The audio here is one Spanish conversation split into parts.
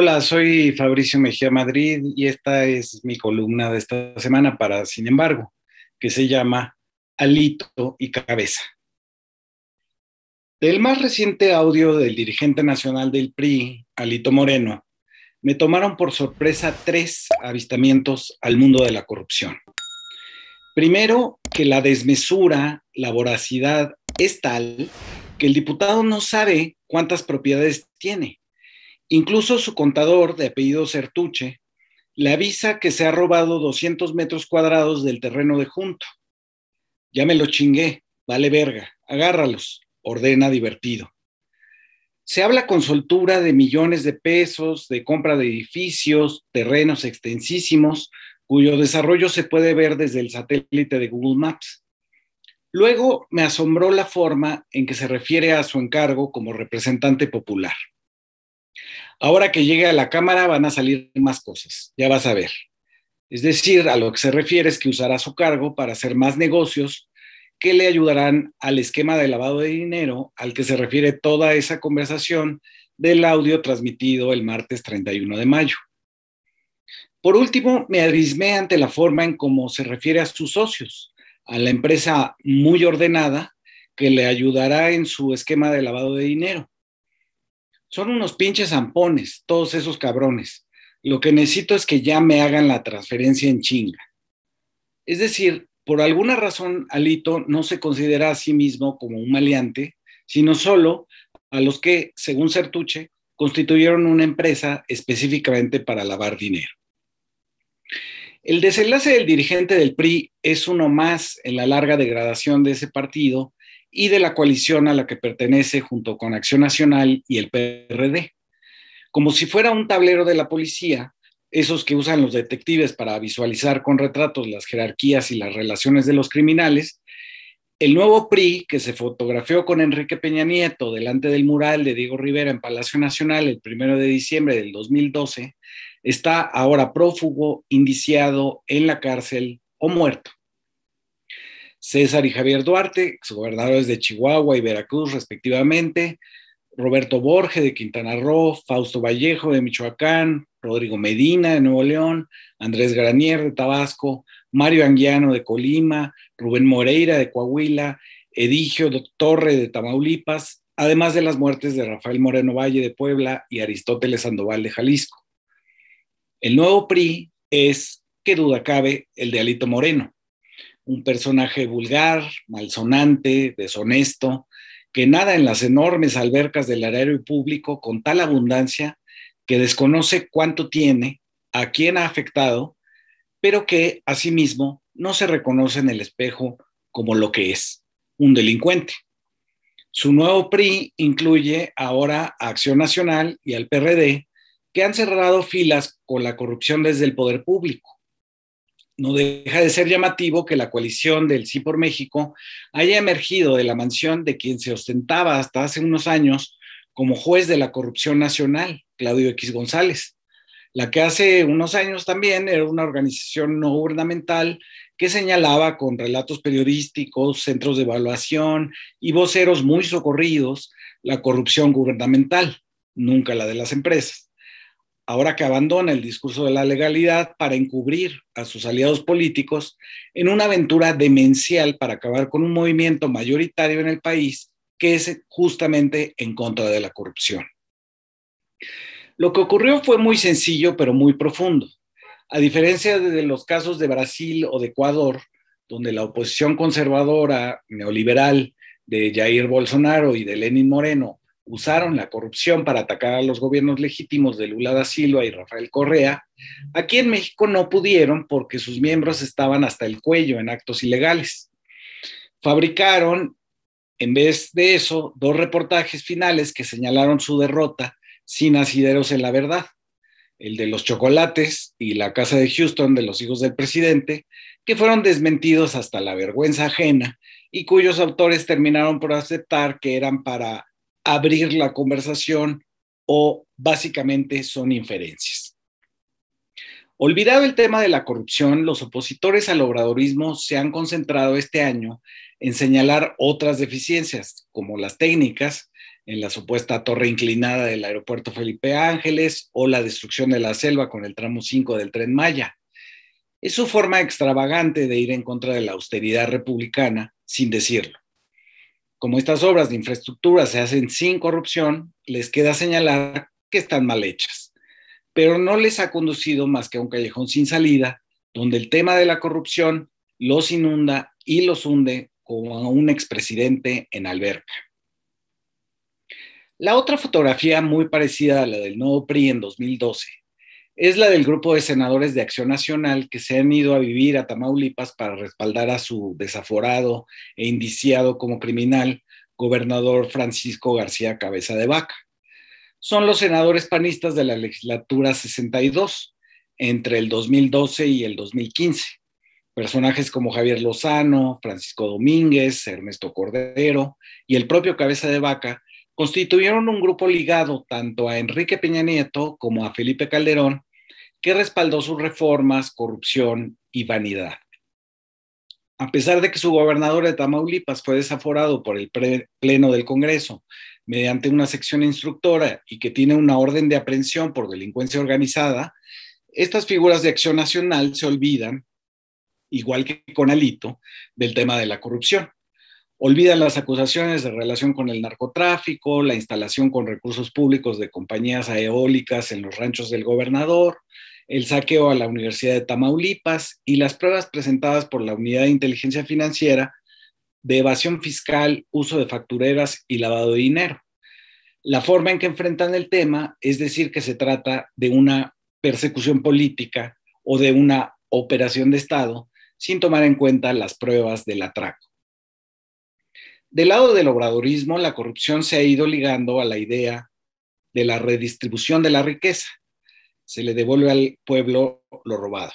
Hola, soy Fabricio Mejía Madrid y esta es mi columna de esta semana para Sin embargo, que se llama Alito y Cabeza. Del más reciente audio del dirigente nacional del PRI, Alito Moreno, me tomaron por sorpresa tres avistamientos al mundo de la corrupción. Primero, que la desmesura, la voracidad es tal que el diputado no sabe cuántas propiedades tiene Incluso su contador, de apellido Certuche, le avisa que se ha robado 200 metros cuadrados del terreno de junto. Ya me lo chingué, vale verga, agárralos, ordena divertido. Se habla con soltura de millones de pesos, de compra de edificios, terrenos extensísimos, cuyo desarrollo se puede ver desde el satélite de Google Maps. Luego me asombró la forma en que se refiere a su encargo como representante popular. Ahora que llegue a la cámara van a salir más cosas, ya vas a ver. Es decir, a lo que se refiere es que usará su cargo para hacer más negocios que le ayudarán al esquema de lavado de dinero al que se refiere toda esa conversación del audio transmitido el martes 31 de mayo. Por último, me arismé ante la forma en cómo se refiere a sus socios, a la empresa muy ordenada que le ayudará en su esquema de lavado de dinero son unos pinches zampones, todos esos cabrones. Lo que necesito es que ya me hagan la transferencia en chinga. Es decir, por alguna razón, Alito no se considera a sí mismo como un maleante, sino solo a los que, según Sertuche, constituyeron una empresa específicamente para lavar dinero. El desenlace del dirigente del PRI es uno más en la larga degradación de ese partido y de la coalición a la que pertenece junto con Acción Nacional y el PRD. Como si fuera un tablero de la policía, esos que usan los detectives para visualizar con retratos las jerarquías y las relaciones de los criminales, el nuevo PRI, que se fotografió con Enrique Peña Nieto delante del mural de Diego Rivera en Palacio Nacional el primero de diciembre del 2012, está ahora prófugo, indiciado, en la cárcel o muerto. César y Javier Duarte, exgobernadores de Chihuahua y Veracruz respectivamente, Roberto Borge de Quintana Roo, Fausto Vallejo de Michoacán, Rodrigo Medina de Nuevo León, Andrés Granier de Tabasco, Mario Anguiano de Colima, Rubén Moreira de Coahuila, Edigio Torre de Tamaulipas, además de las muertes de Rafael Moreno Valle de Puebla y Aristóteles Sandoval de Jalisco. El nuevo PRI es, que duda cabe, el de Alito Moreno, un personaje vulgar, malsonante, deshonesto, que nada en las enormes albercas del erario público con tal abundancia que desconoce cuánto tiene, a quién ha afectado, pero que asimismo no se reconoce en el espejo como lo que es, un delincuente. Su nuevo PRI incluye ahora a Acción Nacional y al PRD, que han cerrado filas con la corrupción desde el poder público no deja de ser llamativo que la coalición del Sí por México haya emergido de la mansión de quien se ostentaba hasta hace unos años como juez de la corrupción nacional, Claudio X González, la que hace unos años también era una organización no gubernamental que señalaba con relatos periodísticos, centros de evaluación y voceros muy socorridos la corrupción gubernamental, nunca la de las empresas ahora que abandona el discurso de la legalidad para encubrir a sus aliados políticos en una aventura demencial para acabar con un movimiento mayoritario en el país que es justamente en contra de la corrupción. Lo que ocurrió fue muy sencillo pero muy profundo. A diferencia de los casos de Brasil o de Ecuador, donde la oposición conservadora neoliberal de Jair Bolsonaro y de Lenin Moreno usaron la corrupción para atacar a los gobiernos legítimos de Lula da Silva y Rafael Correa, aquí en México no pudieron porque sus miembros estaban hasta el cuello en actos ilegales. Fabricaron, en vez de eso, dos reportajes finales que señalaron su derrota sin asideros en la verdad. El de los chocolates y la casa de Houston de los hijos del presidente, que fueron desmentidos hasta la vergüenza ajena y cuyos autores terminaron por aceptar que eran para abrir la conversación o básicamente son inferencias. Olvidado el tema de la corrupción, los opositores al obradorismo se han concentrado este año en señalar otras deficiencias, como las técnicas, en la supuesta torre inclinada del aeropuerto Felipe Ángeles o la destrucción de la selva con el tramo 5 del tren Maya. Es su forma extravagante de ir en contra de la austeridad republicana sin decirlo. Como estas obras de infraestructura se hacen sin corrupción, les queda señalar que están mal hechas, pero no les ha conducido más que a un callejón sin salida, donde el tema de la corrupción los inunda y los hunde como a un expresidente en alberca. La otra fotografía muy parecida a la del nuevo PRI en 2012 es la del grupo de senadores de Acción Nacional que se han ido a vivir a Tamaulipas para respaldar a su desaforado e indiciado como criminal gobernador Francisco García Cabeza de Vaca. Son los senadores panistas de la legislatura 62 entre el 2012 y el 2015. Personajes como Javier Lozano, Francisco Domínguez, Ernesto Cordero y el propio Cabeza de Vaca constituyeron un grupo ligado tanto a Enrique Peña Nieto como a Felipe Calderón que respaldó sus reformas, corrupción y vanidad. A pesar de que su gobernador de Tamaulipas fue desaforado por el Pleno del Congreso mediante una sección instructora y que tiene una orden de aprehensión por delincuencia organizada, estas figuras de acción nacional se olvidan, igual que con Alito, del tema de la corrupción olvidan las acusaciones de relación con el narcotráfico, la instalación con recursos públicos de compañías eólicas en los ranchos del gobernador, el saqueo a la Universidad de Tamaulipas y las pruebas presentadas por la Unidad de Inteligencia Financiera de evasión fiscal, uso de factureras y lavado de dinero. La forma en que enfrentan el tema es decir que se trata de una persecución política o de una operación de Estado sin tomar en cuenta las pruebas del atraco. Del lado del obradorismo, la corrupción se ha ido ligando a la idea de la redistribución de la riqueza. Se le devuelve al pueblo lo robado.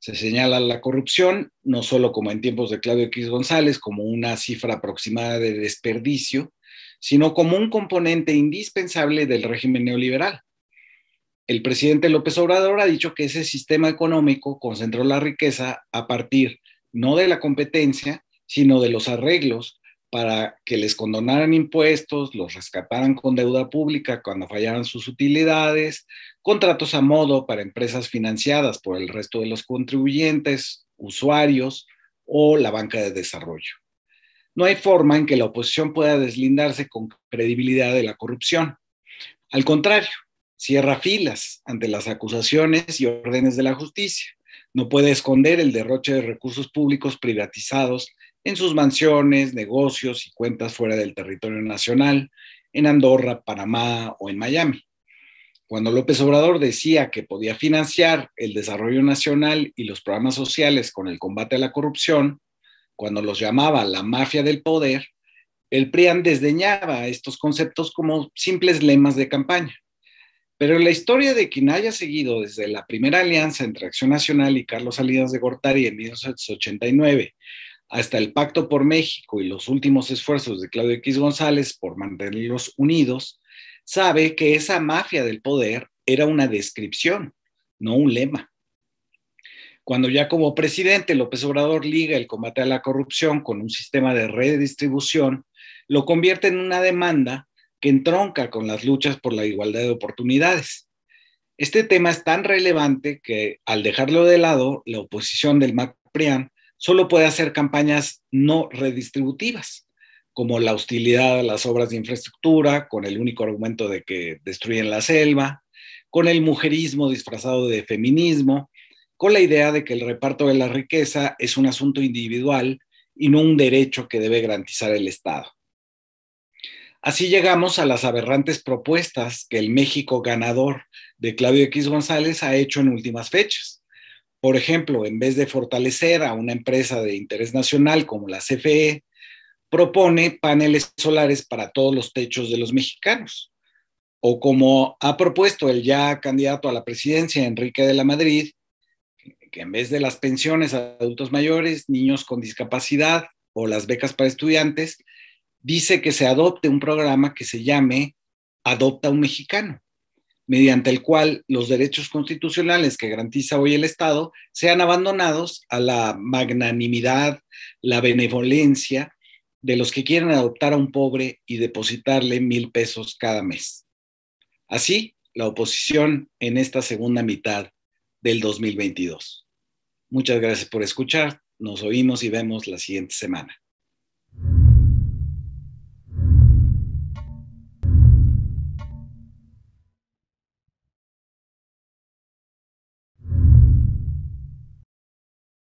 Se señala la corrupción, no solo como en tiempos de Claudio X González, como una cifra aproximada de desperdicio, sino como un componente indispensable del régimen neoliberal. El presidente López Obrador ha dicho que ese sistema económico concentró la riqueza a partir no de la competencia, sino de los arreglos para que les condonaran impuestos, los rescataran con deuda pública cuando fallaran sus utilidades, contratos a modo para empresas financiadas por el resto de los contribuyentes, usuarios o la banca de desarrollo. No hay forma en que la oposición pueda deslindarse con credibilidad de la corrupción. Al contrario, cierra filas ante las acusaciones y órdenes de la justicia. No puede esconder el derroche de recursos públicos privatizados en sus mansiones, negocios y cuentas fuera del territorio nacional, en Andorra, Panamá o en Miami. Cuando López Obrador decía que podía financiar el desarrollo nacional y los programas sociales con el combate a la corrupción, cuando los llamaba la mafia del poder, el PRIAN desdeñaba estos conceptos como simples lemas de campaña. Pero la historia de quien haya seguido desde la primera alianza entre Acción Nacional y Carlos Salinas de Gortari en 1989 hasta el Pacto por México y los últimos esfuerzos de Claudio X González por mantenerlos unidos, sabe que esa mafia del poder era una descripción, no un lema. Cuando ya como presidente López Obrador liga el combate a la corrupción con un sistema de redistribución, lo convierte en una demanda que entronca con las luchas por la igualdad de oportunidades. Este tema es tan relevante que al dejarlo de lado, la oposición del MacPriam solo puede hacer campañas no redistributivas, como la hostilidad a las obras de infraestructura, con el único argumento de que destruyen la selva, con el mujerismo disfrazado de feminismo, con la idea de que el reparto de la riqueza es un asunto individual y no un derecho que debe garantizar el Estado. Así llegamos a las aberrantes propuestas que el México ganador de Claudio X González ha hecho en últimas fechas por ejemplo, en vez de fortalecer a una empresa de interés nacional como la CFE, propone paneles solares para todos los techos de los mexicanos. O como ha propuesto el ya candidato a la presidencia, Enrique de la Madrid, que en vez de las pensiones a adultos mayores, niños con discapacidad o las becas para estudiantes, dice que se adopte un programa que se llame Adopta un Mexicano, mediante el cual los derechos constitucionales que garantiza hoy el Estado sean abandonados a la magnanimidad, la benevolencia de los que quieren adoptar a un pobre y depositarle mil pesos cada mes. Así, la oposición en esta segunda mitad del 2022. Muchas gracias por escuchar. Nos oímos y vemos la siguiente semana.